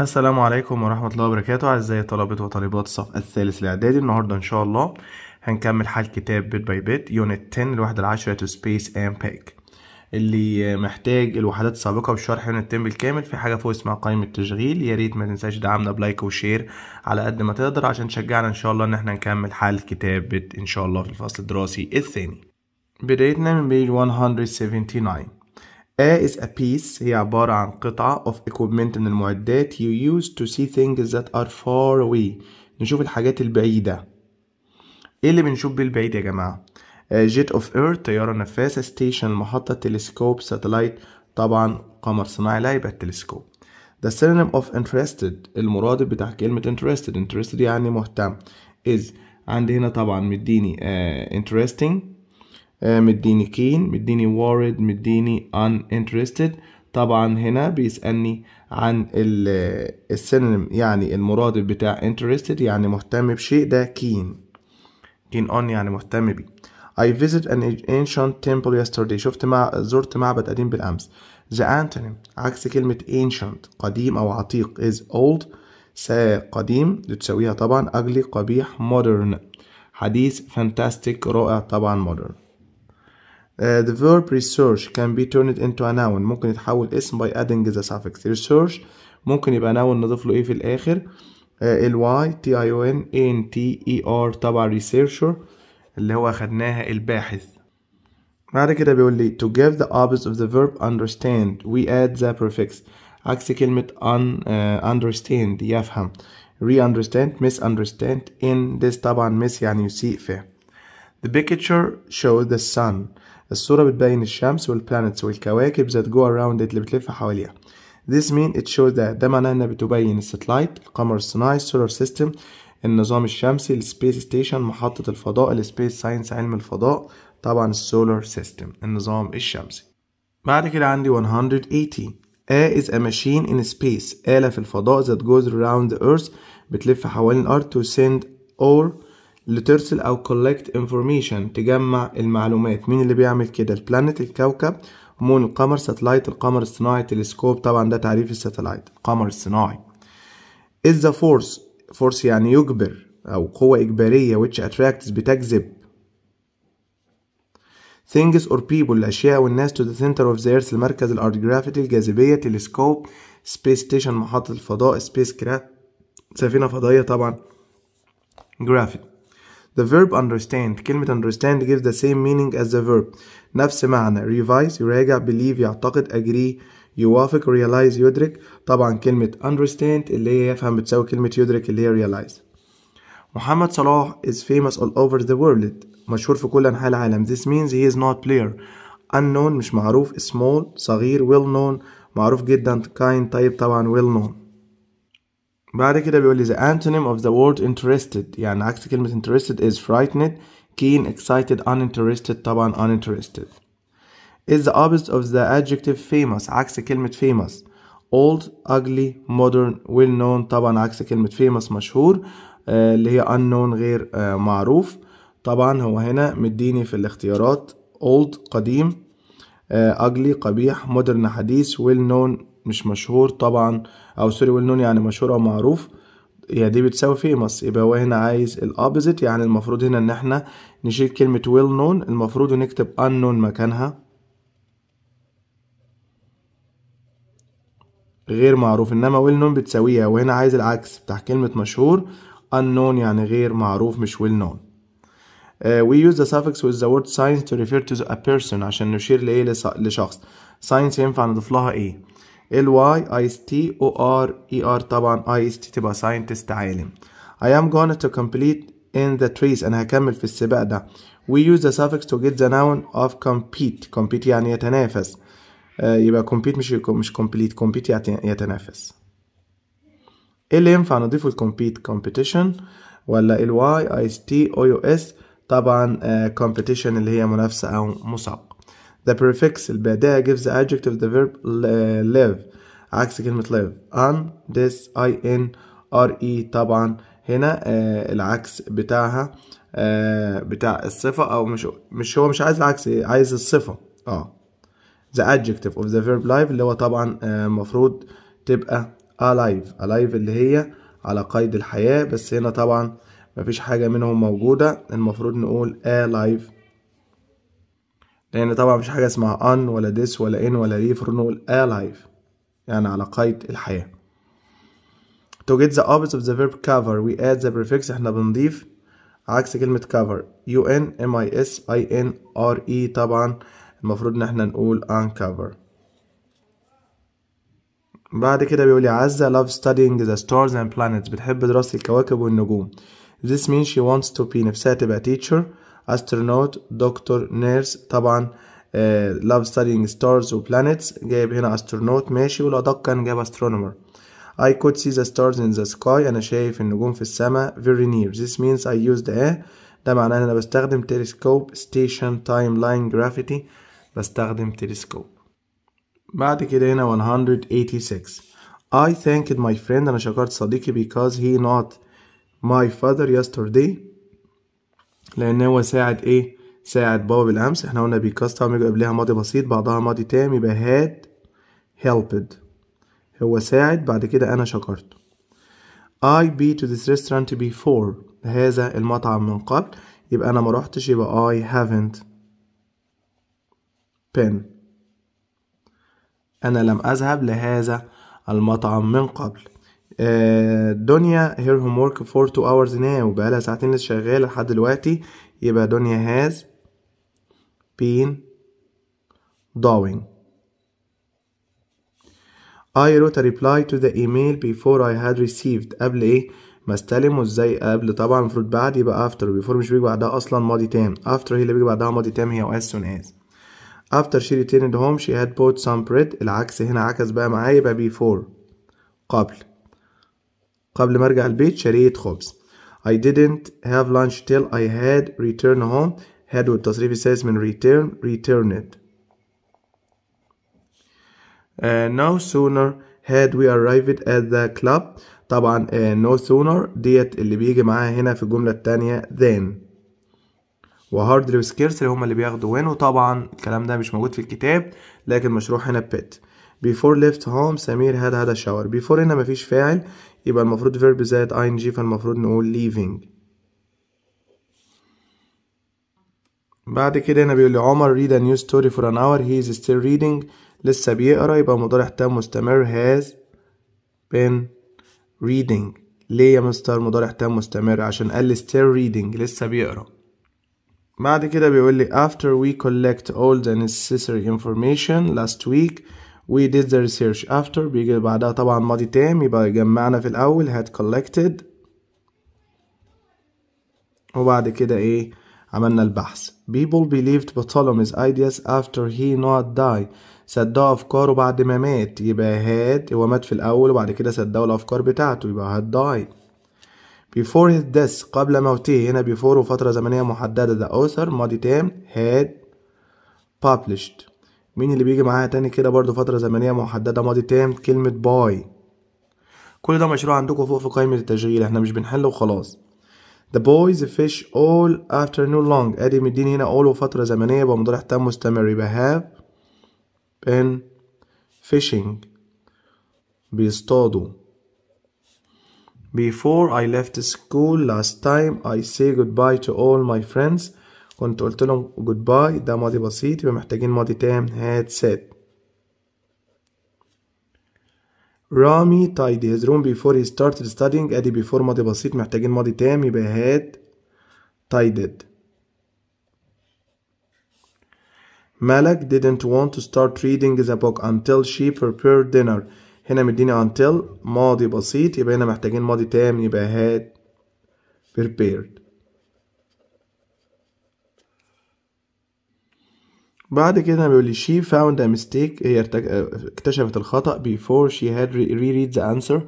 السلام عليكم ورحمة الله وبركاته أعزائي طلبة وطالبات الصف الثالث الإعدادي النهاردة إن شاء الله هنكمل حل كتاب بيت باي بيت يونت 10 الوحدة العاشرة تو سبيس أند باك اللي محتاج الوحدات السابقة وشرح يونت 10 بالكامل في حاجة فوق اسمها قائمة التشغيل يا ريت ما تنساش دعمنا بلايك وشير على قد ما تقدر عشان تشجعنا إن شاء الله إن إحنا نكمل حل كتاب بيت إن شاء الله في الفصل الدراسي الثاني بدايتنا من بيج 179 A is a piece هي عبارة عن قطعة of equipment من المعدات you use to see things that are far away نشوف الحاجات البعيدة ايه اللي بنشوف بيه البعيد يا جماعة جيت اوف ايرث طيارة نفاثة ستيشن محطة تلسكوب ساتلايت طبعا قمر صناعي لا يبقى التلسكوب The synonym of interested المرادف بتاع كلمة interested interested يعني مهتم is عندي هنا طبعا مديني uh, interesting آه، مديني كين مديني وارد مديني ان انترستد طبعا هنا بيسألني عن آه، السينونيم يعني المرادف بتاع interested يعني مهتم بشيء ده keen keen on يعني مهتم بيه I visit an ancient temple yesterday شفت مع زرت معبد قديم بالأمس The antonym عكس كلمة ancient قديم أو عتيق is old قديم تساويها طبعا ugly قبيح modern حديث fantastic رائع طبعا modern Uh, the verb research can be turned into a noun ممكن يتحول اسم by adding the suffix research ممكن يبقى noun نضيف له ايه في الاخر ال واي تي researcher اللي هو خدناها الباحث بعد كده بيقول لي to give the opposite of the verb understand we add the prefix عكس كلمة un, uh, understand يفهم re-understand misunderstand in this طبعا miss يعني يسيء فيه The picture shows the sun الصورة بتبين الشمس والبلانتس والكواكب that go around it اللي بتلف حواليها This mean it shows that ده معناه انها بتبين الستلايت القمر الصناعي السولار سيستم النظام الشمسي السبيس ستيشن محطة الفضاء السبيس ساينس علم الفضاء طبعا السولار سيستم النظام الشمسي بعد كده عندي 180 A is a machine in space آلة في الفضاء that goes around the earth بتلف حوالين الأرض to send or لترسل او collect information تجمع المعلومات مين اللي بيعمل كده البلانت الكوكب مون القمر ساتلايت القمر الصناعي تلسكوب طبعا ده تعريف الساتلايت القمر الصناعي is the force force يعني يجبر او قوة اجبارية which attracts بتجذب things or people الأشياء والناس to the center of the earth المركز الأرض gravity الجاذبية تلسكوب space station محطة الفضاء space craft سفينة فضائية طبعا gravity The verb understand كلمة understand gives the same meaning as the verb نفس معنى revise يراجع believe يعتقد agree يوافق realize يدرك طبعا كلمة understand اللي هي يفهم بتساوي كلمة يدرك اللي هي realize محمد صلاح is famous all over the world مشهور في كل أنحاء العالم this means he is not player unknown مش معروف small صغير well known معروف جدا kind طيب طبعا well known بعد كده بيقول لي the antonym of the word interested يعني عكس كلمة interested is frightened keen excited uninterested طبعا uninterested is the opposite of the adjective famous عكس كلمة famous old ugly modern well known طبعا عكس كلمة famous مشهور آه اللي هي unknown غير آه معروف طبعا هو هنا مديني في الاختيارات old قديم آه ugly قبيح modern حديث well known مش مشهور طبعا او سوري ويل نون يعني مشهور او معروف هي دي بتساوي فيمس يبقى هو هنا عايز الابوزيت يعني المفروض هنا ان احنا نشيل كلمة ويل نون المفروض نكتب unknown مكانها غير معروف انما ويل نون بتساويها وهنا عايز العكس بتاع كلمة مشهور unknown يعني غير معروف مش ويل نون Uh, we use the suffix with the word science to refer to a person عشان نشير لإيه لشخص science ينفع نضيف لها إيه اي اس تي او ار اي ار طبعا اس تي تبقى ساينتست عالم I am going to complete in the trees انا هكمل في السباق ده we use the suffix to get the noun of compete compete يعني يتنافس آه، يبقى compete مش مش complete compete يعني يتنافس ايه اللي ينفع نضيفه الكومبيت competition ولا اي اس تي او يو اس طبعا آه، competition اللي هي منافسة او مسابقة The prefix اللي بعدها gives the adjective the verb live عكس كلمة live on this I N R E طبعا هنا آه العكس بتاعها آه بتاع الصفة أو مش مش هو مش عايز العكس عايز الصفة اه the adjective of the verb live اللي هو طبعا المفروض آه تبقى alive alive اللي هي على قيد الحياة بس هنا طبعا مفيش حاجة منهم موجودة المفروض نقول alive لان طبعا مفيش حاجه اسمها ان ولا ديس ولا ان ولا ري فور نقول الايف يعني على قيد الحياه to get the opposite of the verb cover we add the prefix احنا بنضيف عكس كلمة cover u n m i s i n r e طبعا المفروض ان احنا نقول uncover بعد كده بيقول لي عزة love studying the stars and planets بتحب دراسة الكواكب والنجوم this means she wants to be نفسها تبقى teacher astronaut nurse, نيرس طبعا studying stars or planets. جايب هنا astronaut ماشي والأدق كان جايب astronomer I could see the stars in the sky أنا شايف النجوم في السماء very near this means I used a ده معناه أنا بستخدم telescope station timeline gravity بستخدم telescope بعد كده هنا 186 I thanked my friend أنا شكرت صديقي because he not my father yesterday لان هو ساعد ايه ساعد بابا بالامس احنا قلنا بيكاست طبعا قبلها ماضي بسيط بعدها ماضي تام يبقى هاد هيلبد هو ساعد بعد كده انا شكرته I be to this restaurant before هذا المطعم من قبل يبقى انا ما روحتش يبقى I haven't been انا لم اذهب لهذا المطعم من قبل آه، دنيا هير هوم ورك فور تو اورز ناو بقالها ساعتين لسه شغاله لحد دلوقتي يبقى دنيا هاز بين drawing I wrote a reply to the email before I had received قبل ايه ما استلم وازاي قبل طبعا المفروض بعد يبقى after before مش بيجي بعدها اصلا ماضي تام after هي اللي بيجي بعدها ماضي تام هي و as soon as after she returned home she had bought some bread العكس هنا عكس بقى معايا يبقى before قبل قبل ما ارجع البيت شريت خبز I didn't have lunch till I had returned home had والتصريف السادس من return returned uh, no sooner had we arrived at the club طبعا uh, no sooner ديت اللي بيجي معاها هنا في الجملة التانية و وهاردلي وسكيرسلي هما اللي بياخدوا when وطبعا الكلام ده مش موجود في الكتاب لكن مشروح هنا بيت before left home سمير had had a shower before هنا مفيش فاعل يبقى المفروض فيرب زائد اي ان جي فالمفروض نقول leaving بعد كده هنا بيقول لي عمر read a new story for an hour he is still reading لسه بيقرا يبقى مضارع تام مستمر has been reading ليه يا مستر مضارع تام مستمر عشان قال لي still reading لسه بيقرا بعد كده بيقول لي after we collect all the necessary information last week we did the research after بيجي بعدها طبعا ماضي تام يبقى جمعنا في الأول had collected وبعد كده إيه عملنا البحث people believed Ptolemy's ideas after he not die صدقوا أفكاره بعد ما مات يبقى had هو مات في الأول وبعد كده صدقوا الأفكار بتاعته يبقى had died before his death قبل موته هنا before وفترة زمنية محددة the author ماضي تام had published مين اللي بيجي معايا تاني كده برضو فترة زمنية محددة ماضي تام كلمة باي كل ده مشروع عندكم فوق في قائمة التشغيل احنا مش بنحل وخلاص The boys fish all afternoon long ادي مديني هنا all وفترة زمنية بمضارع تام مستمر يبقى have been fishing بيصطادوا Before I left school last time I say goodbye to all my friends كنت قلت لهم جود باي ده ماضي بسيط يبقى محتاجين ماضي تام هات سات رامي tidy هيز روم بيفور هي ستارتد ستادينج ادي بيفور ماضي بسيط محتاجين ماضي تام يبقى هات tidied ملك didn't want to start reading the book until she prepared dinner هنا مديني until ماضي بسيط يبقى هنا محتاجين ماضي تام يبقى هات prepared بعد كده بيقول لي she found a mistake هي اكتشفت الخطأ before she had reread the answer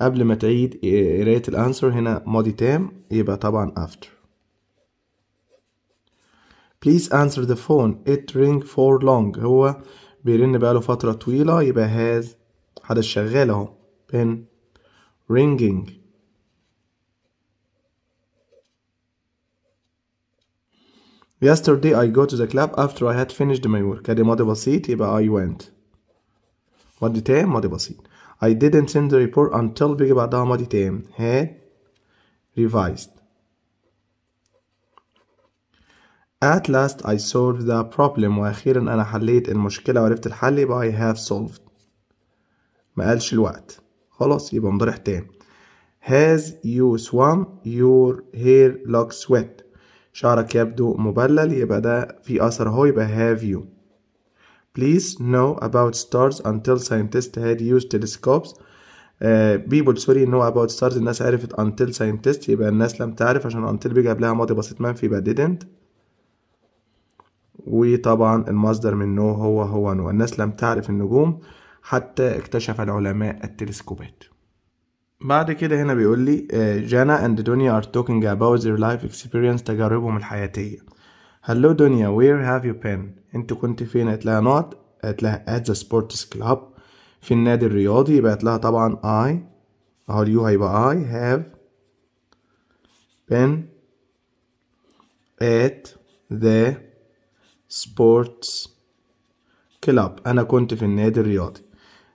قبل ما تعيد قراية الانسر هنا ماضي تام يبقى طبعا after please answer the phone it ring for long هو بيرن بقاله فترة طويلة يبقى has حدث شغال اهو been ringing Yesterday I go to the club after I had finished my work. هذه ماضي بسيط يبقى I went. ماضي تام ماضي بسيط. I didn't send the report until بيجي بعدها ماضي تام. had revised. At last I solved the problem وأخيرا أنا حليت المشكلة وعرفت الحل يبقى I have solved. ما قالش الوقت. خلاص يبقى مضارع تام. Has you swam your hair looks wet شعرك يبدو مبلل يبقى ده في أثر أهو يبقى have you Please know about stars until scientists had used telescopes بيبول سوري نو اباوت ستارز الناس عرفت انتل ساينتست يبقى الناس لم تعرف عشان انتل بيجي قبلها ماضي بسيط ما في يبقى didn't وطبعا المصدر من نو هو هو نو الناس لم تعرف النجوم حتى اكتشف العلماء التلسكوبات بعد كده هنا بيقول لي آه، جانا اند دنيا ار توكينج اباوت ذير لايف اكسبيرينس تجاربهم الحياتية هلو دنيا وير هاف يو بين انت كنت فين قالت لها نوت قالت لها ات ذا سبورتس كلاب في النادي الرياضي يبقى قالت لها طبعا اي اهو اليو هيبقى اي هاف بين ات ذا سبورتس كلاب انا كنت في النادي الرياضي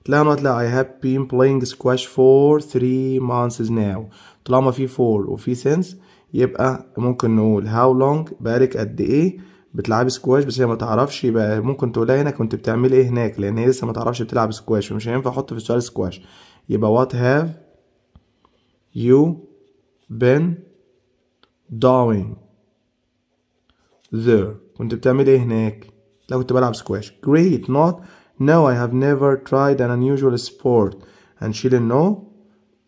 طالما طلع I have been playing squash for three months now طالما في for وفي since يبقى ممكن نقول how long بقالك قد ايه بتلعبي سكواش بس هي ما تعرفش يبقى ممكن تقولها هنا كنت بتعمل ايه هناك لان هي لسه ما تعرفش بتلعب سكواش فمش هينفع احط في السؤال سكواش يبقى what have you been doing there كنت بتعمل ايه هناك لو كنت بلعب سكواش great not No, I have never tried an unusual sport. هنشيل النو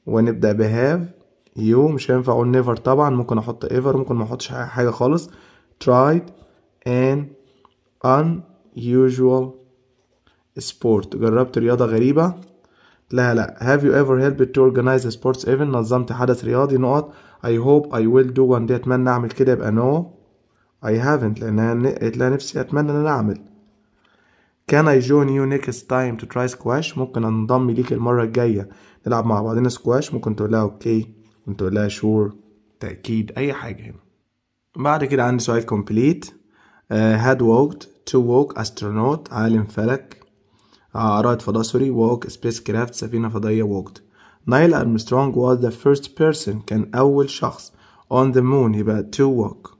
ونبدأ have you مش هينفع اقول نيفر طبعا ممكن احط ever ممكن ما احطش حاجه خالص tried an unusual sport جربت رياضه غريبه لا لا have you ever helped to organize a sports event نظمت حدث رياضي نقط I hope I will do one day اتمنى اعمل كده يبقى no I haven't لان انا نفسي اتمنى ان انا اعمل Can I join you next time to try squash ممكن انضم ليك المرة الجاية نلعب مع بعضنا سكواش ممكن تقول لها اوكي ممكن تقول لها شور تأكيد أي حاجة هنا بعد كده عندي سؤال كومبليت uh, آه، had walked to walk astronaut عالم فلك آه، رائد فضاء سوري walk space craft سفينة فضائية walked نايل أرمسترونج was the first person كان أول شخص on the moon يبقى to walk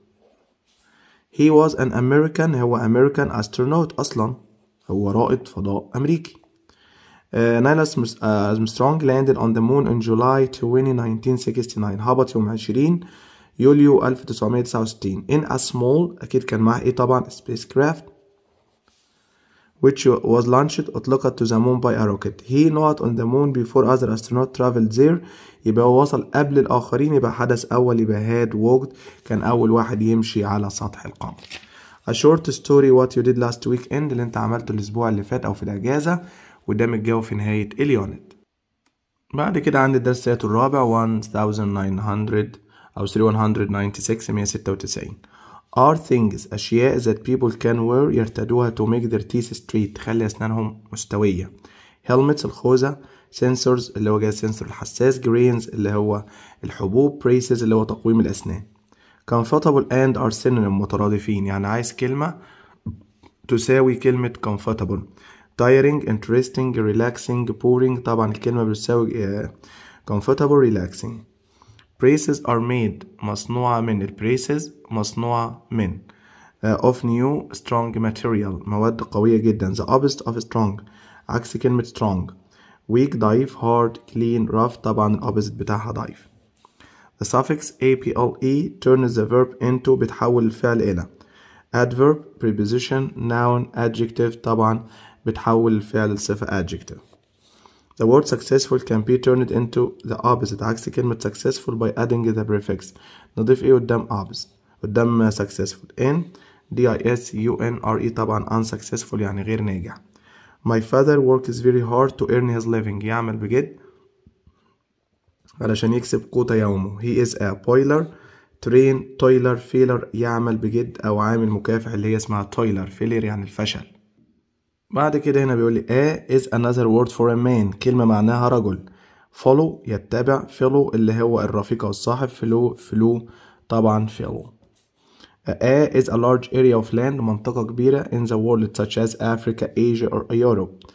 he was an American هو American astronaut أصلا هو رائد فضاء أمريكي نايل uh, أرمسترونج uh, landed on the moon إن July 20, 1969 هبط يوم 20 يوليو 1969 in a small أكيد كان معاه إيه طبعا كرافت which was launched أطلقت to the moon by a rocket he not on the moon before other astronauts traveled there يبقى هو وصل قبل الآخرين يبقى حدث أول يبقى هاد ووجد كان أول واحد يمشي على سطح القمر A short story what you did last weekend اللي انت عملته الاسبوع اللي فات او في الاجازة قدام متجاوب في نهاية اليونت بعد كده عندي الدرس الرابع 1900 أو 3196 196 are things أشياء that people can wear يرتدوها to make their teeth straight تخلي أسنانهم مستوية helmets الخوذة sensors اللي هو جهاز السنسور الحساس grains اللي هو الحبوب braces اللي هو تقويم الأسنان comfortable and are synonym مترادفين يعني عايز كلمة تساوي كلمة comfortable tiring interesting relaxing boring طبعا الكلمة بتساوي comfortable relaxing braces are made مصنوعة من braces مصنوعة من uh, of new strong material مواد قوية جدا the opposite of strong عكس كلمة strong weak ضعيف hard clean rough طبعا opposite بتاعها ضعيف The suffix APLE turns the verb into بتحول الفعل إلى adverb preposition noun adjective طبعا بتحول الفعل لصفة adjective The word successful can be turned into the opposite عكس كلمة successful by adding the prefix نضيف ايه قدام opposite قدام successful in D I S U N R E طبعا unsuccessful يعني غير ناجح My father works very hard to earn his living يعمل بجد علشان يكسب قوت يومه he is a boiler ترين تويلر فيلر يعمل بجد او عامل مكافح اللي هي اسمها تويلر فيلر يعني الفشل بعد كده هنا بيقول لي a is another word for a man كلمة معناها رجل follow يتبع follow اللي هو الرفيق او الصاحب follow فلو طبعا follow A is a large area of land منطقة كبيرة in the world such as Africa, Asia or Europe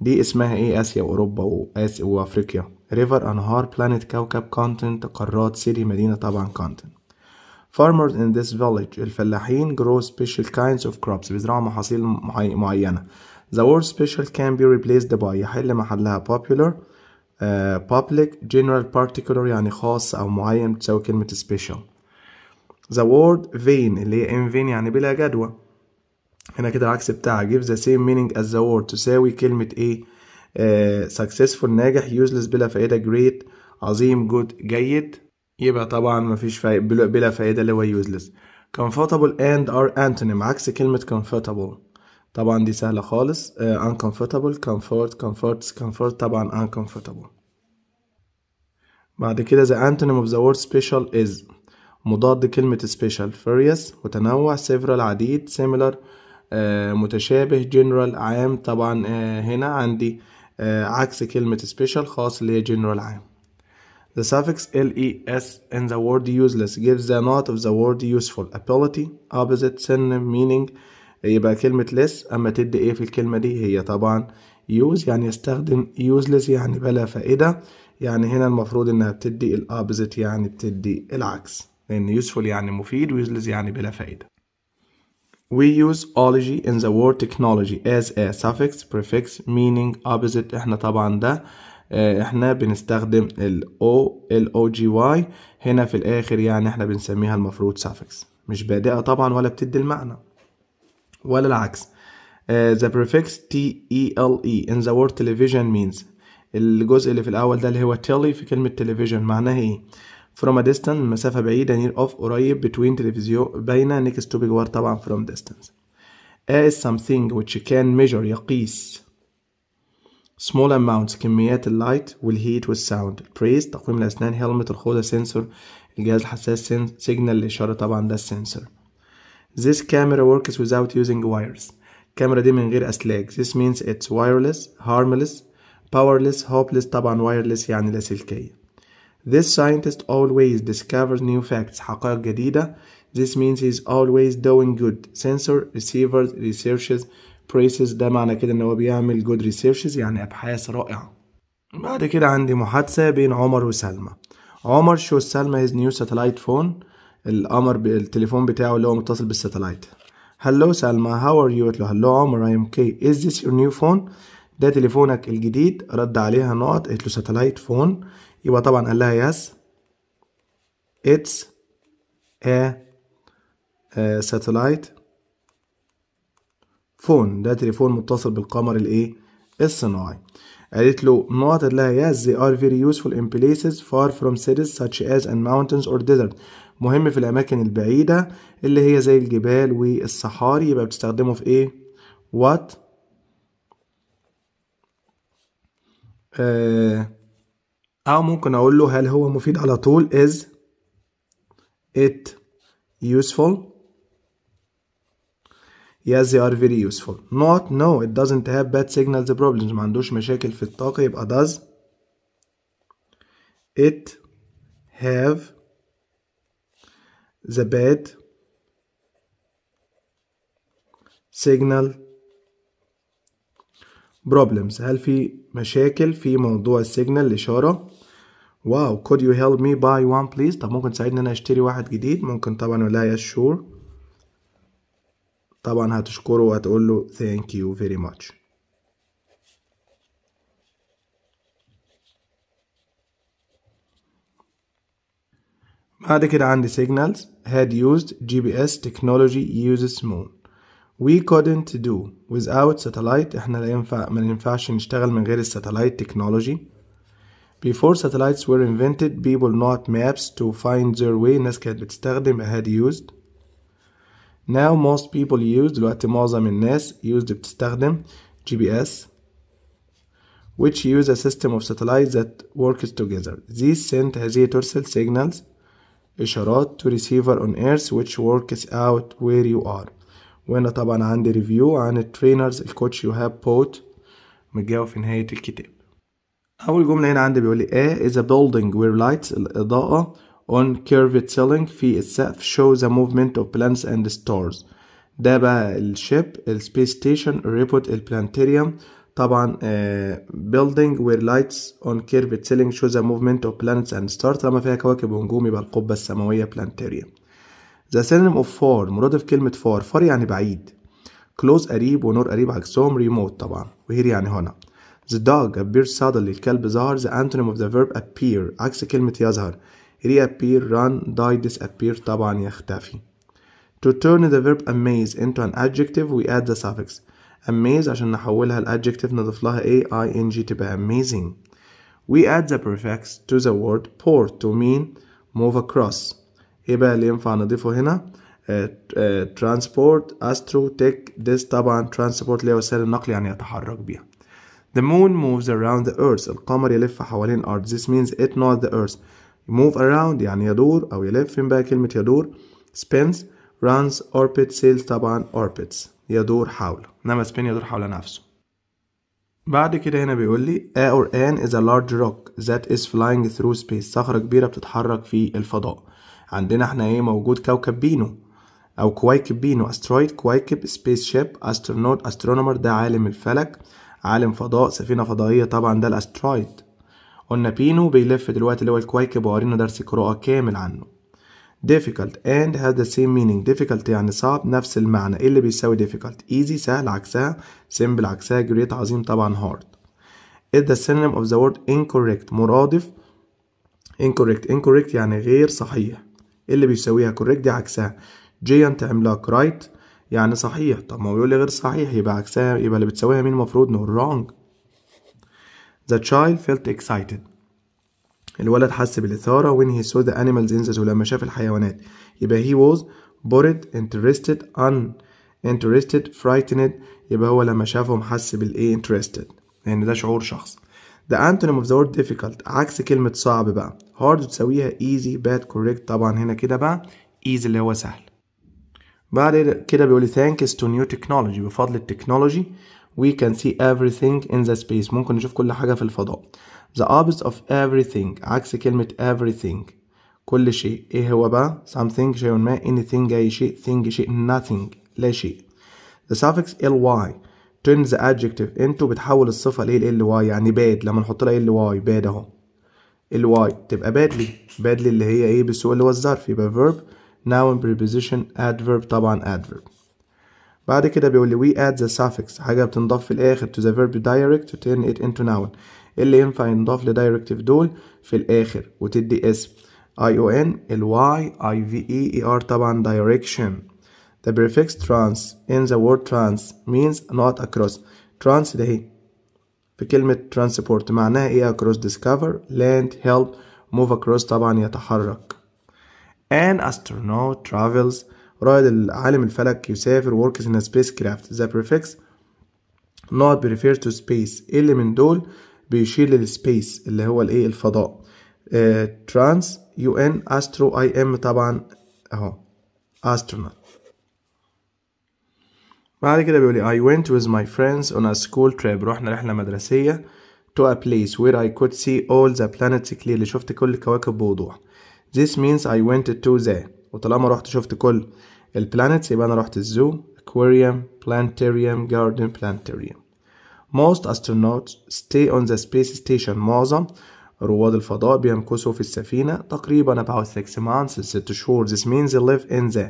دي اسمها ايه اسيا واوروبا وافريقيا ريفر أنهار بلانت كوكب كونتن قارات سيري مدينة طبعا كونتن farmers in this village الفلاحين grow special kinds of crops بيزرعوا محاصيل معينة the word special can be replaced by يحل محلها popular uh, public general particular يعني خاص أو معين بتساوي كلمة special the word vain اللي هي in vain يعني بلا جدوى هنا كده العكس بتاعها give the same meaning as the word تساوي كلمة ايه سكسسفول ناجح يوزلس بلا فائده جريت عظيم جود جيد يبقى طبعا مفيش فائدة بلا فائده اللي هو يوزلس comfortable and are antonym عكس كلمه comfortable طبعا دي سهله خالص uh, uncomfortable comfort comforts comfort طبعا uncomfortable بعد كده the antonym of the word special is مضاد كلمة special various متنوع several عديد similar uh, متشابه general عام طبعا uh, هنا عندي آه، عكس كلمة special خاص اللي هي general عام The suffix les in the word useless gives the not of the word useful ability opposite synonym meaning يبقى كلمة less أما تدي إيه في الكلمة دي هي طبعا use يعني يستخدم useless يعني بلا فائدة يعني هنا المفروض إنها بتدي opposite يعني بتدي العكس لأن useful يعني مفيد useless يعني بلا فائدة We use ology in the word technology as a suffix prefix meaning opposite احنا طبعا ده آه، احنا بنستخدم ال O L O G Y هنا في الاخر يعني احنا بنسميها المفروض suffix مش بادئة طبعا ولا بتدي المعنى ولا العكس آه، the prefix T E L E in the word television means الجزء اللي في الاول ده اللي هو telly في كلمة television معناه ايه from a distance مسافة بعيدة near of قريب between تلفزيون بين next to war طبعا from distance A is something which can measure يقيس small amounts كميات اللايت والهيت والساوند praise تقويم الأسنان هيلمت الخوذة سنسور الجهاز الحساس سيجنال الإشارة طبعا ده السنسور This camera works without using wires الكاميرا دي من غير أسلاك This means it's wireless, harmless, powerless, hopeless طبعا wireless يعني لاسلكية This scientist always discovers new facts, Hakal جديدة. This means he's always doing good. Sensor, receivers, researches, praises. ده معنى كده إن هو بيعمل good researches يعني أبحاث رائعة. بعد كده عندي محادثة بين عمر وسلمى. عمر شو سلمى his new satellite phone. القمر بالتليفون بتاعه اللي هو متصل بالساتلايت. Hello Salma. how are you? قلت له hello عمر, I'm okay. Is this your new phone? ده تليفونك الجديد؟ رد عليها نقط قالت له satellite phone. يبقى طبعا قال لها يس اتس ا ساتلايت فون ده تليفون متصل بالقمر الايه الصناعي قالت له نوت قال لها yes they are very useful in places far from cities such as and mountains or desert مهم في الأماكن البعيدة اللي هي زي الجبال والصحاري يبقى بتستخدمه في إيه what آه أو ممكن أقول له هل هو مفيد على طول is it useful yes they are very useful not no it doesn't have bad signals problems ما عندوش مشاكل في الطاقة يبقى does it have the bad signal problems هل في مشاكل في موضوع السيجنال الإشارة واو could you help me buy one please طب ممكن تساعدني انا اشتري واحد جديد ممكن طبعا ولا yes sure طبعا هتشكره وهتقول له thank you very much بعد كده عندي signals had used GPS technology uses more we couldn't do without satellite احنا لا ينفع ما ينفعش نشتغل من غير الساتلايت technology before satellites were invented people not maps to find their way الناس كانت بتستخدم had used now most people use دلوقتي معظم الناس used بتستخدم GPS which use a system of satellites that works together these send هذه ترسل signals إشارات to receiver on earth which works out where you are وانا طبعا عندي ريفيو عن الترينرز الكوتش يو هاب بوت متجاوب في نهاية الكتاب أول جملة هنا عندي بيقول لي A is a building where lights الإضاءة on curved ceiling في السقف show the movement of plants and stars ده بقى الشيب السبيس ستيشن الريبوت البلانتيريوم طبعا آه، building where lights on curved ceiling show the movement of planets and stars طالما فيها كواكب ونجوم يبقى القبة السماوية بلانتيريوم The synonym of far مرادف كلمة far far يعني بعيد close قريب ونور قريب عكسهم remote طبعا وهير يعني هنا The dog appears suddenly الكلب ظهر the antonym of the verb appear عكس كلمة يظهر reappear run die disappear طبعا يختفي To turn the verb amaze into an adjective we add the suffix amaze عشان نحولها adjective نضيف لها a ing تبقى amazing. We add the prefix to the word port to mean move across. ايه بقى اللي ينفع نضيفه هنا ترانسبورت استرو تك ديس طبعا ترانسبورت اللي هي وسائل النقل يعني يتحرك بيها The moon moves around the earth القمر يلف حوالين الأرض This means it not the earth move around يعني يدور أو يلف فين بقى كلمة يدور spins runs orbits sails طبعا orbits يدور حول إنما spin يدور حول نفسه بعد كده هنا بيقول لي A or an is a large rock that is flying through space صخرة كبيرة بتتحرك في الفضاء عندنا احنا ايه موجود كوكب بينو او كويكب بينو استرويد كويكب سبيس شيب استرونوت استرونومر ده عالم الفلك عالم فضاء سفينه فضائيه طبعا ده الاسترويد قلنا بينو بيلف دلوقتي اللي هو الكويكب وقرينا درس قراءه كامل عنه difficult and has the same meaning difficult يعني صعب نفس المعنى ايه اللي بيساوي difficult easy سهل عكسها simple عكسها great عظيم طبعا hard is the synonym of the word incorrect مرادف incorrect incorrect يعني غير صحيح اللي بيساويها كوريكت عكسها جيانت عملاق رايت يعني صحيح طب ما هو بيقول لي غير صحيح يبقى عكسها يبقى اللي بتساويها مين المفروض نقول رونج The child felt excited الولد حس بالإثارة when he saw the animals in the zoo لما شاف الحيوانات يبقى he was bored interested un interested frightened يبقى هو لما شافهم حس بالإيه interested لأن يعني ده شعور شخص The antonym of the word difficult عكس كلمة صعب بقى hard تساويها easy bad correct طبعا هنا كده بقى easy اللي هو سهل بعد كده بيقول لي thanks to new technology بفضل التكنولوجي we can see everything in the space ممكن نشوف كل حاجة في الفضاء the opposite of everything عكس كلمة everything كل شيء ايه هو بقى something شيء ما anything أي شيء thing شيء nothing لا شيء the suffix ly turn the adjective into بتحول الصفة لإيه ال واي يعني باد لما نحط لها ال واي باد أهو ال واي تبقى badly badly اللي هي إيه بالسوء اللي هو الظرف يبقى verb noun preposition adverb طبعا adverb بعد كده بيقول لي we add the suffix حاجة بتنضاف في الآخر to the verb direct to turn it into noun إيه اللي ينفع ينضاف لدايركتيف دول في الآخر وتدي اسم I O N ال Y I V E E R طبعا direction The prefix trans in the word trans means not across. Trans ده في كلمة transport معناها ايه across discover land help move across طبعا يتحرك. An astronaut travels رائد العالم الفلك يسافر works in a spacecraft. The prefix not refers to space. اللي من دول بيشير للسبيس اللي هو الايه الفضاء. ترانس يو ان استرو اي طبعا اهو astronaut بعد كده بيقول I went with my friends on a school trip رحنا رحلة مدرسية to a place where I could see all the planets clearly شفت كل الكواكب بوضوح this means I went to the وطالما رحت شفت كل البلانتس يبقى أنا رحت الزو aquarium planetarium garden planetarium most astronauts stay on the space station معظم رواد الفضاء بيمكثوا في السفينة تقريبا about 6 months 6 شهور this means they live in the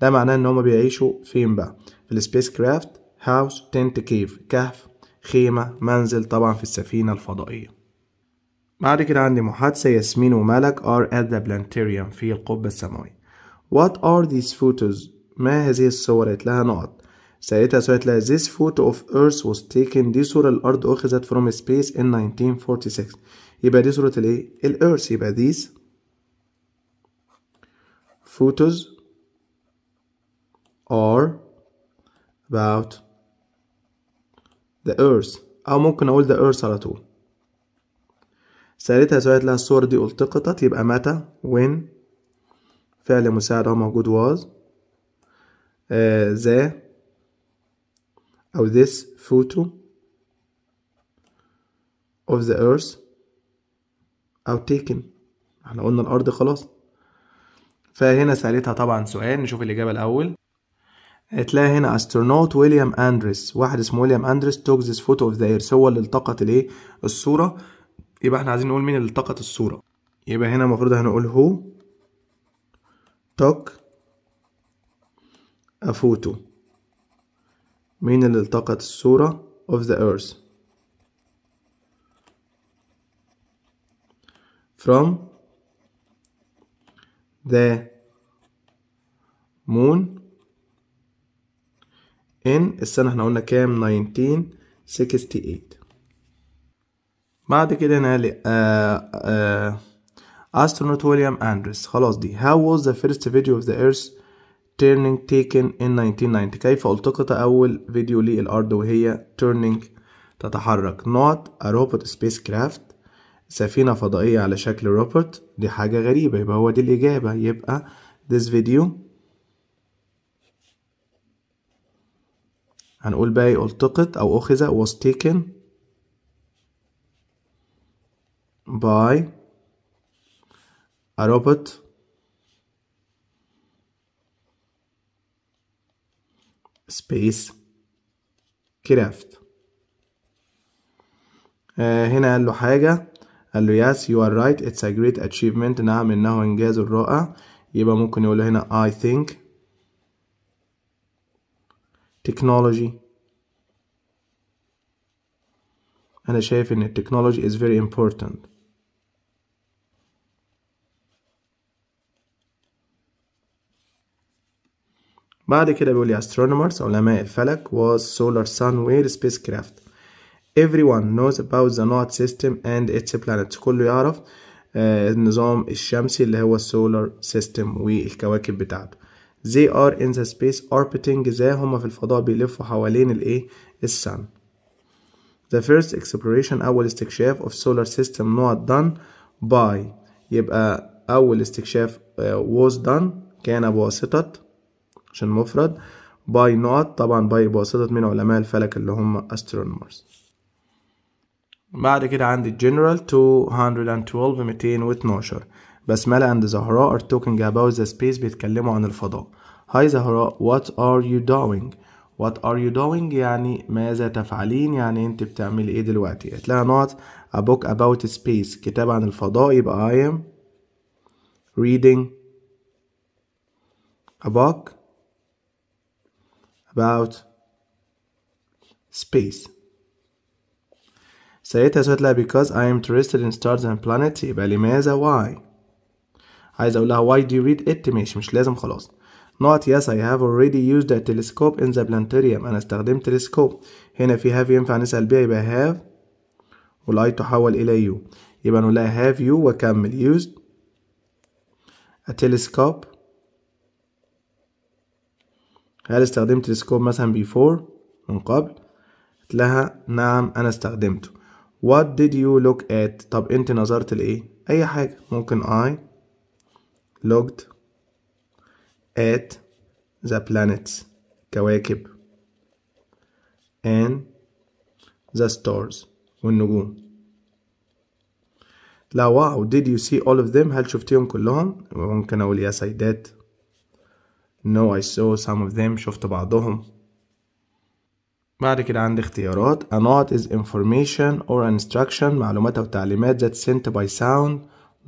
ده معناه ان هما بيعيشوا فين بقى في السبيس كرافت هاوس تنت كيف كهف خيمة منزل طبعا في السفينة الفضائية بعد كده عندي محادثة ياسمين وملك are at the planetarium في القبة السماوية What are these photos؟ ما هذه الصور؟ قالت لها نقط سألتها سألت لها This photo of earth was taken دي صورة الأرض أخذت from space in 1946 يبقى دي صورة الإيه؟ الأرث يبقى these photos are about the earth او ممكن اقول the earth على طول سألتها سؤال لها الصور دي التقطت يبقى متى when فعل مساعد هو موجود was آه، ذا the او this photo of the earth او taken احنا قلنا الارض خلاص فهنا سألتها طبعا سؤال نشوف الإجابة الأول هتلاقي هنا استرونوت ويليام اندريس واحد اسمه ويليام اندريس توكزس فوتو اوف ذا ايرث هو اللي التقط الايه الصوره يبقى احنا عايزين نقول مين اللي التقط الصوره يبقى هنا المفروض هنقول هو توك ا فوتو مين اللي التقط الصورة of the earth from the moon ان السنة احنا قلنا كام 1968 بعد كده نقل استرونوت ويليام اندرس خلاص دي how was the first video of the earth turning taken in 1990 كيف التقط اول فيديو للارض وهي turning تتحرك not a robot spacecraft سفينة فضائية على شكل روبوت دي حاجة غريبة يبقى هو دي الإجابة يبقى this video هنقول باي التقط أو أخذ was taken by a robot space craft آه هنا قال له حاجة قال له yes you are right it's a great achievement نعم إنه إنجاز رائع يبقى ممكن يقول له هنا I think تكنولوجي أنا شايف إن التكنولوجي is very important بعد كده بيقول لي astronomers علماء الفلك was solar sun where spacecraft everyone knows about the node system and its planets كله يعرف النظام الشمسي اللي هو solar system والكواكب بتاعته they are in the space orbiting زي هما في الفضاء بيلفوا حوالين الايه السن the first exploration أول استكشاف of solar system not done by يبقى أول استكشاف آه، was done كان بواسطة عشان مفرد by not طبعا by بواسطة من علماء الفلك اللي هم astronomers بعد كده عندي general 212 212 بسملة and زهراء are talking about the space بيتكلموا عن الفضاء Hi زهراء what are you doing what are you doing يعني ماذا تفعلين يعني انت بتعمل ايه دلوقتي هتلاقي نقط a book about space كتاب عن الفضاء يبقى I am reading a book about space ساعتها هتلاقي because I am interested in stars and planets يبقى لماذا why عايز اقول لها why do you read it ماشي مش لازم خلاص not yes I have already used a telescope in the planetarium أنا استخدمت تلسكوب هنا في have ينفع نسأل بيها يبقى have والاي تحول إلى you يبقى نقول لها have you وأكمل used a telescope هل استخدمت تلسكوب مثلا before من قبل قلت لها نعم أنا استخدمته what did you look at طب أنت نظرت لإيه أي حاجة ممكن I looked at the planets كواكب and the stars والنجوم لا واو did you see all of them هل شفتيهم كلهم ممكن اقول yes I did no I saw some of them شفت بعضهم بعد كده عندي اختيارات a note is information or instruction معلومات او تعليمات that sent by sound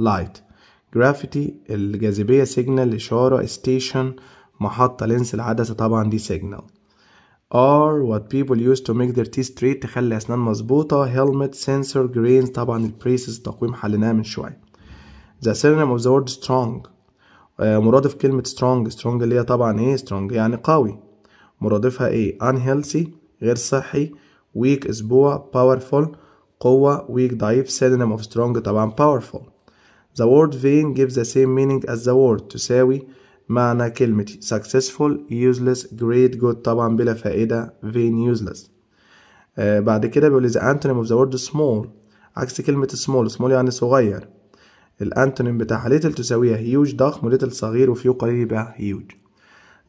light جرافيتي الجاذبية سيجنال إشارة ستيشن محطة لينس العدسة طبعا دي سيجنال ار what people use to make their teeth straight تخلي أسنان مظبوطة helmet sensor grains طبعا البريسز تقويم حليناها من شوية the synonym of the word strong آه، مرادف كلمة strong strong اللي هي طبعا ايه strong يعني قوي مرادفها ايه unhealthy غير صحي weak اسبوع powerful قوة weak ضعيف synonym of strong طبعا powerful The word vain gives the same meaning as the word تساوي معنى كلمة successful useless great good طبعا بلا فائدة vain useless آه بعد كده بيقول the antonym of the word small عكس كلمة small small يعني صغير الانتونيم بتاعها little تساويها huge ضخم little صغير وفيه قليل يبقى huge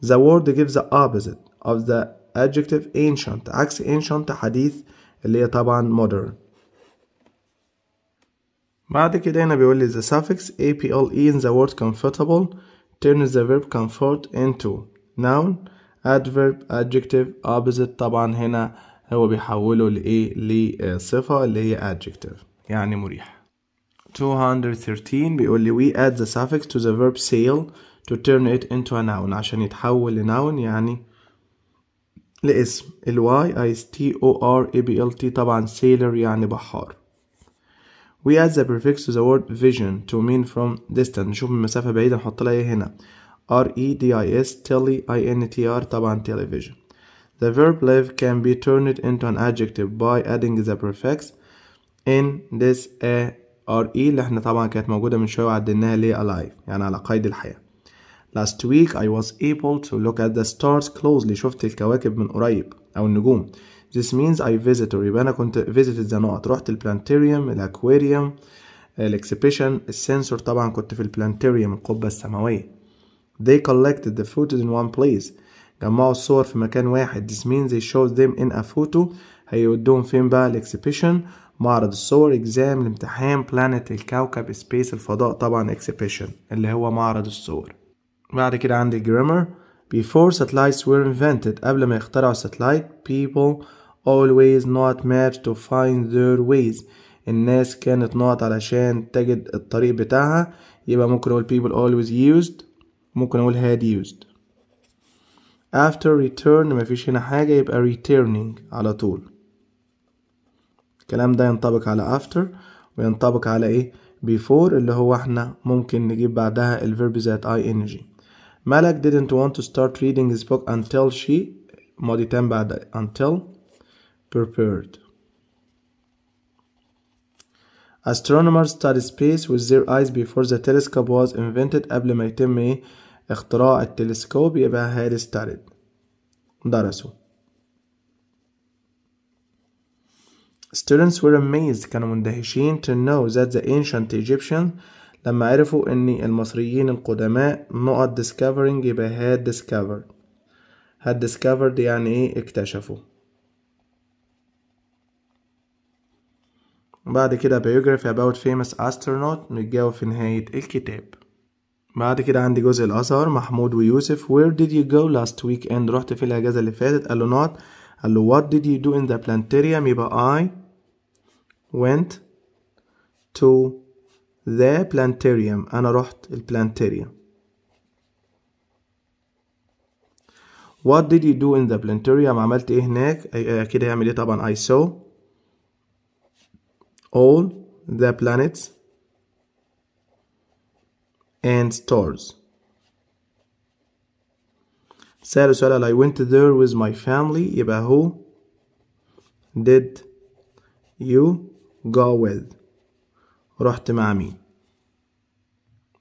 the word gives the opposite of the adjective ancient عكس ancient حديث اللي هي طبعا modern بعد كده هنا بيقول لي the suffix APLE in the word comfortable turns the verb comfort into noun adverb adjective opposite طبعا هنا هو بيحوله لإيه لصفة اللي هي adjective يعني مريح 213 بيقول لي we add the suffix to the verb sail to turn it into a noun عشان يتحول لنون يعني لاسم ال y i s t o r a b l t طبعا sailor يعني بحار we add the prefix to the word vision to mean from distant. نشوف من مسافة بعيدة نحط لها هنا R E D I S telly I N T R طبعا television The verb live can be turned into an adjective by adding the prefix in this a r e اللي احنا طبعا كانت موجودة من شوية وعدلناها ليه alive يعني على قيد الحياة Last week I was able to look at the stars closely شفت الكواكب من قريب أو النجوم This means I visited يبقى أنا كنت visited the نقط رحت البلانتيريوم الأكواريوم الإكسبريشن السنسور طبعا كنت في البلانتيريوم القبة السماوية They collected the photos in one place جمعوا الصور في مكان واحد This means they showed them in a photo هيودوهم فين بقى الإكسبريشن معرض الصور إكزام الامتحان planet الكوكب space الفضاء طبعا exhibition اللي هو معرض الصور بعد كده عندي grammar Before satellites were invented قبل ما يخترعوا satellite people always not maps to find their ways الناس كانت ناط علشان تجد الطريق بتاعها يبقى ممكن اقول people always used ممكن اقول had used after return مفيش هنا حاجة يبقى returning على طول الكلام ده ينطبق على after وينطبق على ايه before اللي هو احنا ممكن نجيب بعدها الفيرب ذات ing ملك didn't want to start reading his book until she ماضي تام بعد until prepared. Astronomers studied space with their eyes before the telescope was invented قبل ما يتم اختراع التلسكوب يبقى had studied درسوا Students were amazed كانوا مندهشين to know that the ancient Egyptians لما عرفوا ان المصريين القدماء نقط discovering يبقى had discovered had discovered يعني ايه اكتشفوا بعد كده biography about famous astronaut نتجاوب في نهاية الكتاب بعد كده عندي جزء الأثر محمود ويوسف Where did you go last weekend رحت في الأجازة اللي فاتت قال له not قال له what did you do in the planetarium يبقى I went to the planetarium أنا رحت البلانتيريوم What did you do in the planetarium عملت ايه هناك اكيد هيعمل ايه طبعا I saw all the planets and stars. سأله سؤال I went there with my family يبقى who did you go with رحت مع مين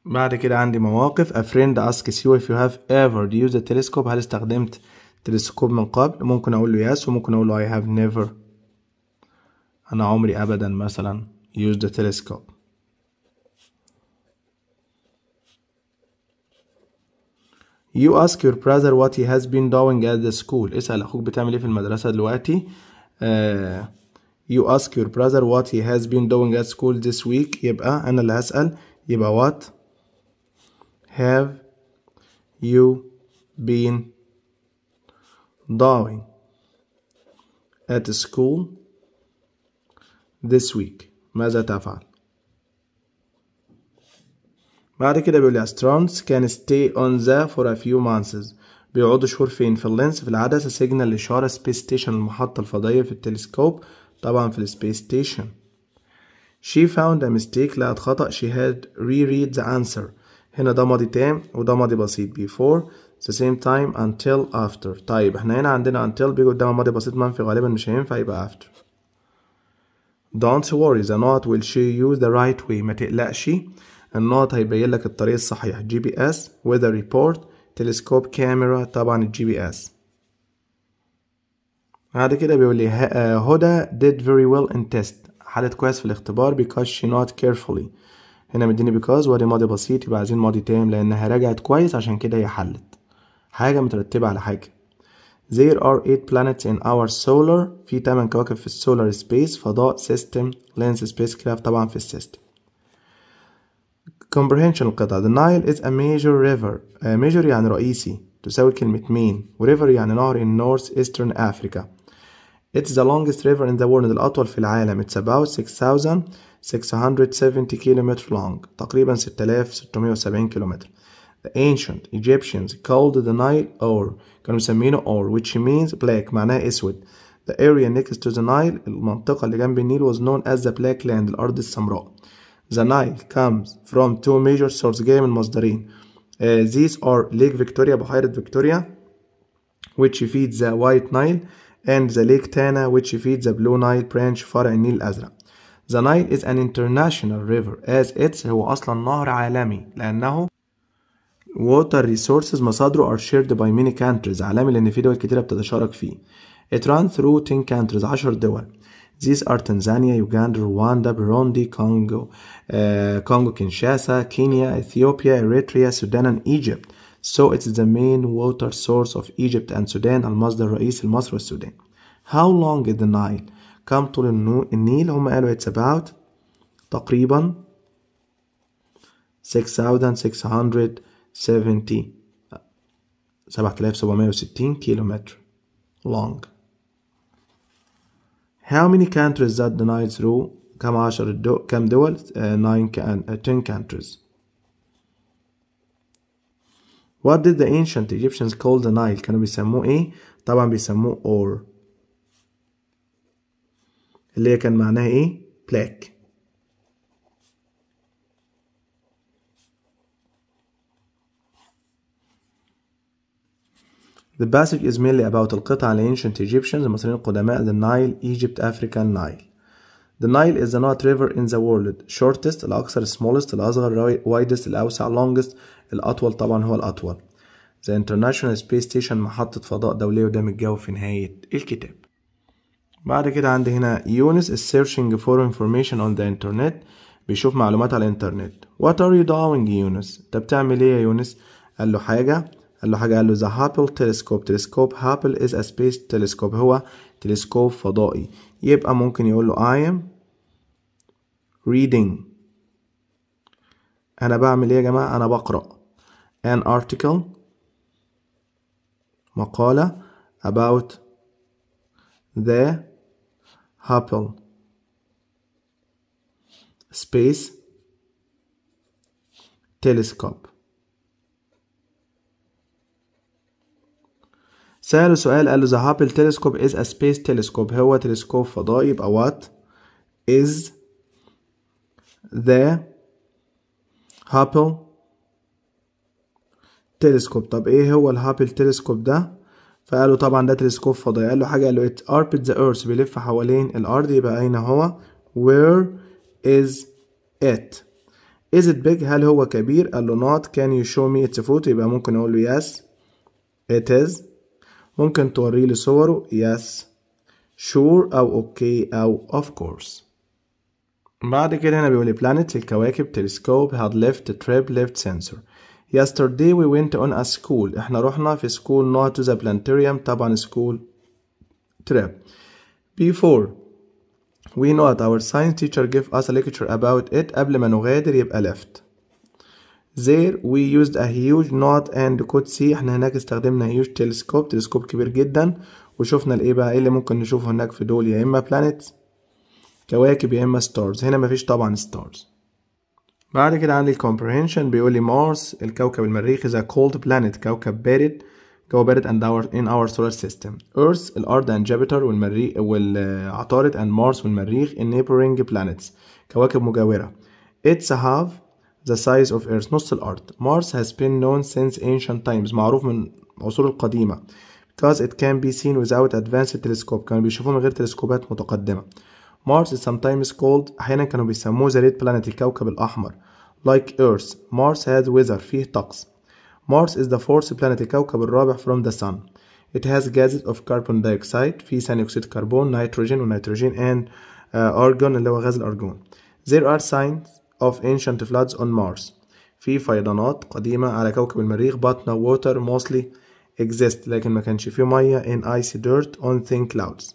بعد كده عندي مواقف a friend asks you if you have ever used a telescope هل استخدمت تلسكوب من قبل ممكن اقول له yes وممكن اقول له I have never أنا عمري أبدا مثلا used a telescope You ask your brother what he has been doing at the school اسأل أخوك بتعمل إيه في المدرسة دلوقتي uh, You ask your brother what he has been doing at school this week يبقى أنا اللي هسأل يبقى what have you been doing at the school this week ماذا تفعل بعد كده بيقول لي astronauts can stay on the for a few months بيقعدوا شهور فين في اللينس في العدسة سيجنال الإشارة سبيس ستيشن المحطة الفضائية في التلسكوب طبعا في السبيس ستيشن she found a mistake لقت خطأ she had reread the answer هنا ده ماضي تام وده ماضي بسيط before the same time until after طيب احنا هنا عندنا until بيجي قدام ماضي بسيط منفي غالبا مش هينفع يبقى after Don't worry the knot will show you the right way ما تقلقش الناط هيبين لك الطريق الصحيح جي بي اس weather ريبورت تلسكوب كاميرا طبعا الجي بي اس بعد كده بيقول لي آه، هدى did very well in test حلت كويس في الاختبار because she not carefully هنا مديني because وادي ماضي بسيط يبقى عايزين ماضي تام لانها راجعت كويس عشان كده هي حلت حاجة مترتبة على حاجة There are 8 planets in our solar في 8 كواكب في السولار سبيس فضاء سيستم لينز سبيس كرافت طبعا في السيستم comprehension القطع the Nile is a major river uh, major يعني رئيسي تساوي كلمة main river يعني نهر in north eastern Africa It's the longest river in the world الأطول في العالم It's about 6670 km long تقريبا 6670 كيلومتر the ancient Egyptians called the Nile Or, كانوا Or, which means black, معناها أسود. The area next to the Nile, المنطقة اللي جنب النيل was known as the black land, الأرض السمراء. The Nile comes from two major sources game من مصدرين. Uh, these are Lake Victoria, بحيرة Victoria, which feeds the White Nile, and the Lake Tana, which feeds the Blue Nile branch, فرع النيل الأزرق. The Nile is an international river as it's هو أصلا نهر عالمي لأنه water resources مصادره are shared by many countries عالمي لأن في دول كتيرة بتتشارك فيه it runs through 10 countries 10 دول These are Tanzania, Uganda, Rwanda, Burundi, Congo, uh, Congo Kinshasa, Kenya, Ethiopia, Eritrea, Sudan, and Egypt. So it's the main water source of Egypt and Sudan, المصدر الرئيسي لمصر والسودان. How long is the Nile? كم طول النيل؟ هم قالوا it's about تقريبا 6600 70 7760 kilometer long how many countries that the Nile through كم عشر الدول كم دول 9 uh, 10 countries What did the ancient Egyptians call the Nile? كانوا بيسموه ايه؟ طبعا بيسموه اور اللي كان معناه ايه؟ بلاك The passage is mainly about القطع على ancient Egyptians المصريين القدماء the Nile, Egypt, Africa, Nile. The Nile is the not river in the world shortest الأكثر smallest الأصغر widest الأوسع longest الأطول طبعا هو الأطول. The International Space Station محطة فضاء دولية قدام الجو في نهاية الكتاب. بعد كده عندي هنا يونس is searching for information on the internet بيشوف معلومات على الانترنت. What are you doing يونس؟ أنت بتعمل إيه يا يونس؟ قال له حاجة قال له حاجه قال له ذا هابل تلسكوب تلسكوب هابل از ا سبيس تلسكوب هو تلسكوب فضائي يبقى ممكن يقول له I am reading انا بعمل ايه يا جماعه انا بقرا ان ارتكل مقاله about the Hubble space telescope سأله سؤال قال له the Hubble telescope is a space telescope هو تلسكوب فضائي يبقى what is the Hubble telescope طب ايه هو الهابل telescope ده فقالوا طبعا ده تلسكوب فضائي قال حاجه قال له it orbits the earth بيلف حوالين الارض يبقى اين هو where is it is it big هل هو كبير قال not can you show me its foot يبقى ممكن اقول له yes it is ممكن توريه لي صوره يس sure أو اوكي okay أو of course بعد كده هنا بيقول لي planet الكواكب telescope had left trip left sensor yesterday we went on a school احنا رحنا في school not to the planetarium طبعا school trip before we know that our science teacher gave us a lecture about it قبل ما نغادر يبقى left there we used a huge not and could see احنا هناك استخدمنا هيوج تلسكوب تلسكوب كبير جدا وشوفنا الايه بقى ايه اللي ممكن نشوفه هناك في دول يا اما بلانيتس كواكب يا اما ستارز هنا مفيش طبعا ستارز بعد كده عندي comprehension بيقول لي مارس الكوكب is a cold planet كوكب بارد كوكب بارد and our in our solar system earth الارض and jupiter والمريخ والعطارد and mars والمريخ in neighboring planets كواكب مجاوره it's a half the size of Earth نص الأرض Mars has been known since ancient times معروف من العصور القديمة because it can be seen without advanced telescope كانوا بيشوفوه من غير تلسكوبات متقدمة Mars is sometimes called أحيانا كانوا بيسموه the red planet الكوكب الأحمر like Earth Mars has weather فيه طقس Mars is the fourth planet الكوكب الرابع from the sun It has gases of carbon dioxide في ثاني أكسيد كربون nitrogen ونيتروجين and uh, argon اللي هو غاز الأرجون There are signs of ancient floods on Mars في فيضانات قديمة على كوكب المريخ but no water mostly exist لكن ما كانش فيه مية in icy dirt on thin clouds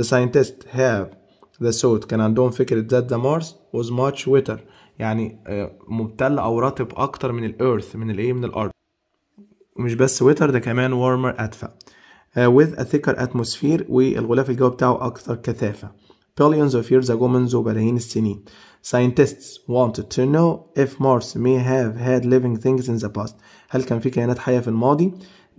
the scientists have the thought كان عندهم فكرة that the Mars was much wetter يعني مبتل أو رطب أكتر من الأرث من الإيه من الأرض مش بس ويتر ده كمان warmer أدفى with a thicker atmosphere والغلاف الجوي بتاعه أكثر كثافة billions of years ago منذ بلايين السنين scientists wanted to know if Mars may have had living things in the past هل كان في كائنات حية في الماضي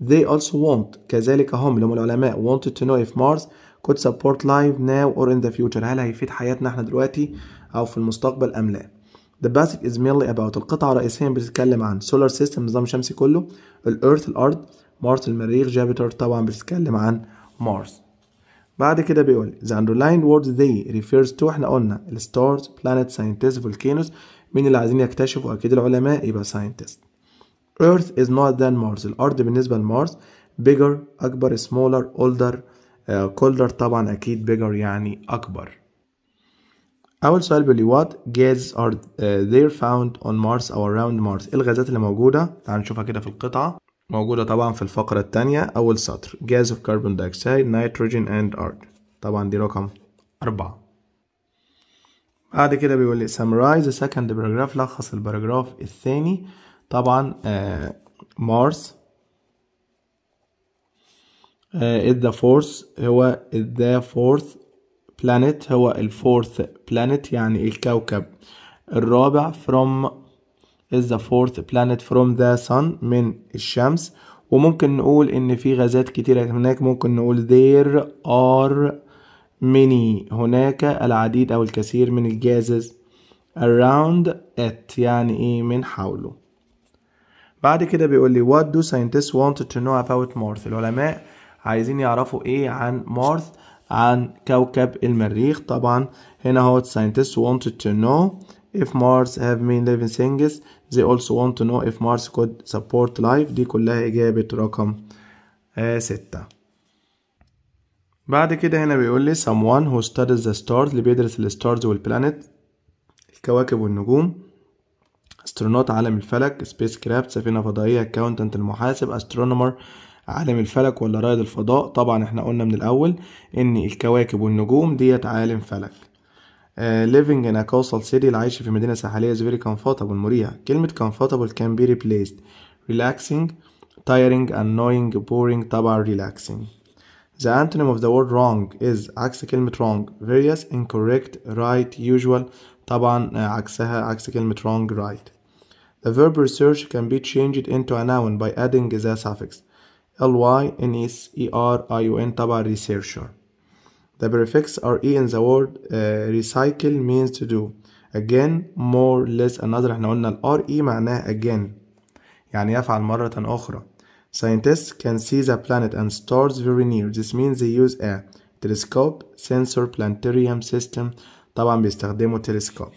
they also want كذلك هم اللي هم العلماء wanted to know if Mars could support life now or in the future هل هيفيد حياتنا احنا دلوقتي أو في المستقبل أم لا The basic is mainly about القطعة الرئيسية بتتكلم عن solar system النظام الشمسي كله الأرث الأرض مارس المريخ جابيتر طبعا بتتكلم عن مارس بعد كده بيقول لي the underlined words they refers to احنا قلنا stars, planets scientists volcanoes مين اللي عايزين يكتشفوا اكيد العلماء يبقى scientist. earth is not than mars الارض بالنسبه لمارس bigger اكبر smaller older uh, colder طبعا اكيد bigger يعني اكبر اول سؤال بيقول لي what gases are uh, there found on mars or around mars الغازات اللي موجوده تعال نشوفها كده في القطعه موجودة طبعا في الفقرة التانية أول سطر gas of carbon dioxide nitrogen and art طبعا دي رقم أربعة بعد كده بيقول لي summarize the second paragraph لخص الباراجراف الثاني طبعا مارس آه, آه، the fourth هو the fourth planet هو الفورث planet يعني الكوكب الرابع from is the fourth planet from the sun من الشمس وممكن نقول ان في غازات كتيرة هناك ممكن نقول there are many هناك العديد او الكثير من الجازز around it يعني ايه من حوله بعد كده بيقول لي what do scientists want to know about Mars العلماء عايزين يعرفوا ايه عن مارث عن كوكب المريخ طبعا هنا هو scientists wanted to know if Mars have many living things They also want to know if Mars could support life دي كلها إجابة رقم آه, ستة بعد كده هنا بيقول لي someone who studies the stars اللي بيدرس وال والبلانت الكواكب والنجوم astronaut عالم الفلك space craft سفينة فضائية accountant المحاسب astronomer عالم الفلك ولا رائد الفضاء طبعا احنا قلنا من الاول ان الكواكب والنجوم ديت عالم فلك Uh, living in a coastal city العيش في مدينة ساحلية is very comfortable مريح كلمة comfortable can be replaced relaxing tiring annoying boring طبعا relaxing The antonym of the word wrong is عكس كلمة wrong various incorrect right usual طبعا uh, عكسها عكس كلمة wrong right The verb research can be changed into a noun by adding the suffix ly n s e r i o n طبعا researcher The prefix re in the word uh, recycle means to do. Again, more, less, another. احنا قلنا ال re معناه again. يعني يفعل مرة أخرى. Scientists can see the planet and stars very near. This means they use a telescope, sensor, planetarium system. طبعا بيستخدموا تلسكوب.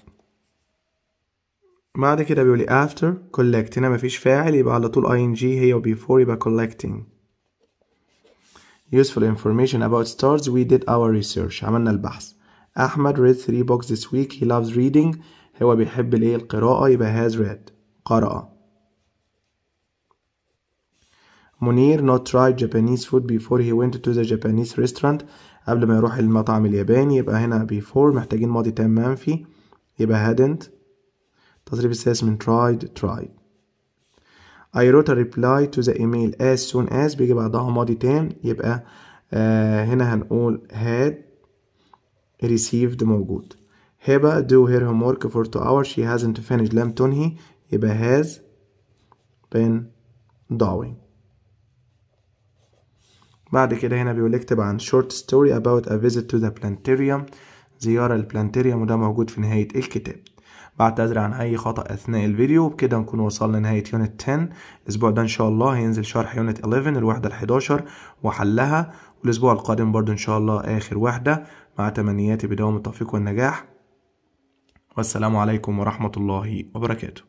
بعد كده بيقولي after collect هنا مفيش فاعل يبقى على طول ing هي وبيفور يبقى collecting useful information about stars we did our research عملنا البحث أحمد read three books this week he loves reading هو بيحب الايه القراءة يبقى has read قرأ منير not tried Japanese food before he went to the Japanese restaurant قبل ما يروح المطعم الياباني يبقى هنا before محتاجين ماضي تام منفي يبقى hadn't تصريف السادس من tried tried I wrote a reply to the email as soon as بيجي بعدها ماضي تام يبقى آه هنا هنقول had received موجود هبة do her homework for two hours she hasn't finished لم تنهي يبقى has been doing بعد كده هنا بيقول اكتب عن short story about a visit to the planetarium زيارة البلانتيريوم وده موجود في نهاية الكتاب بعتذر عن اي خطا اثناء الفيديو وبكده نكون وصلنا لنهايه يونت 10 الاسبوع ده ان شاء الله هينزل شرح يونت 11 الوحده ال11 وحلها والاسبوع القادم برضو ان شاء الله اخر وحده مع تمنياتي بدوام التوفيق والنجاح والسلام عليكم ورحمه الله وبركاته